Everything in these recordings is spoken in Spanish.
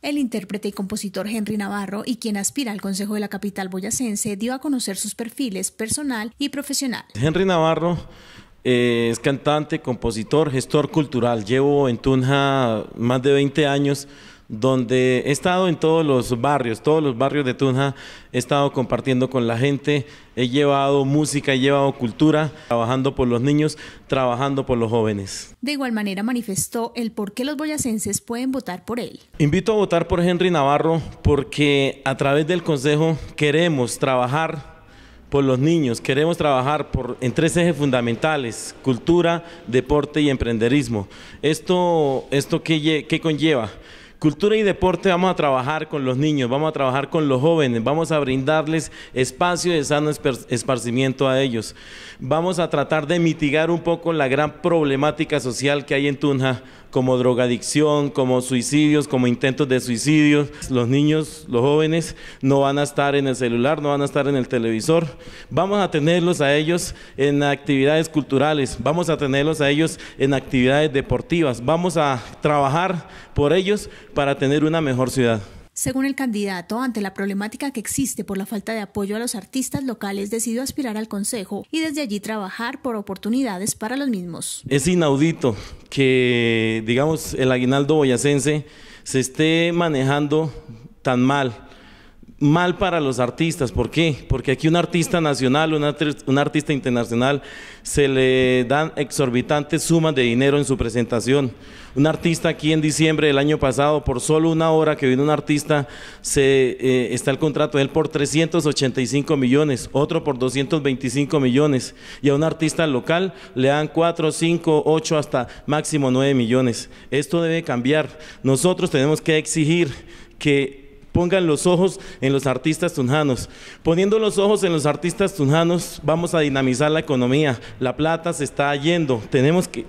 El intérprete y compositor Henry Navarro, y quien aspira al Consejo de la Capital Boyacense, dio a conocer sus perfiles personal y profesional. Henry Navarro eh, es cantante, compositor, gestor cultural. Llevo en Tunja más de 20 años donde he estado en todos los barrios, todos los barrios de Tunja, he estado compartiendo con la gente, he llevado música, he llevado cultura, trabajando por los niños, trabajando por los jóvenes. De igual manera manifestó el por qué los boyacenses pueden votar por él. Invito a votar por Henry Navarro porque a través del Consejo queremos trabajar por los niños. Queremos trabajar por, en tres ejes fundamentales, cultura, deporte y emprenderismo. ¿Esto, esto qué, qué conlleva? Cultura y deporte vamos a trabajar con los niños, vamos a trabajar con los jóvenes, vamos a brindarles espacio de sano esparcimiento a ellos. Vamos a tratar de mitigar un poco la gran problemática social que hay en Tunja como drogadicción, como suicidios, como intentos de suicidios. Los niños, los jóvenes no van a estar en el celular, no van a estar en el televisor. Vamos a tenerlos a ellos en actividades culturales, vamos a tenerlos a ellos en actividades deportivas, vamos a trabajar por ellos para tener una mejor ciudad. Según el candidato, ante la problemática que existe por la falta de apoyo a los artistas locales, decidió aspirar al Consejo y desde allí trabajar por oportunidades para los mismos. Es inaudito que, digamos, el aguinaldo boyacense se esté manejando tan mal mal para los artistas. ¿Por qué? Porque aquí un artista nacional, un, artista internacional, se le dan exorbitantes sumas de dinero en su presentación. Un artista aquí en diciembre del año pasado, por solo una hora que viene un artista, se, eh, está el contrato de él por 385 millones, otro por 225 millones. Y a un artista local le dan 4, 5, 8, hasta máximo 9 millones. Esto debe cambiar. Nosotros tenemos que exigir que pongan los ojos en los artistas tunjanos. Poniendo los ojos en los artistas tunjanos, vamos a dinamizar la economía. La plata se está yendo. Tenemos que,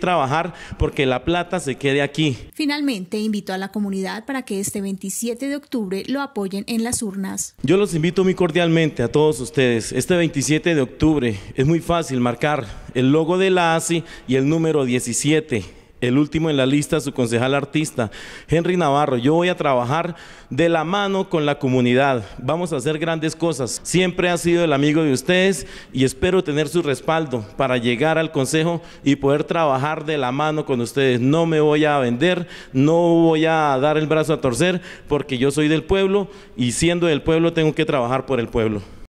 trabajar porque la plata se quede aquí. Finalmente, invito a la comunidad para que este 27 de octubre lo apoyen en las urnas. Yo los invito muy cordialmente a todos ustedes. Este 27 de octubre es muy fácil marcar el logo de la ASI y el número 17 el último en la lista, su concejal artista, Henry Navarro. Yo voy a trabajar de la mano con la comunidad. Vamos a hacer grandes cosas. Siempre ha sido el amigo de ustedes y espero tener su respaldo para llegar al consejo y poder trabajar de la mano con ustedes. No me voy a vender, no voy a dar el brazo a torcer porque yo soy del pueblo y siendo del pueblo tengo que trabajar por el pueblo.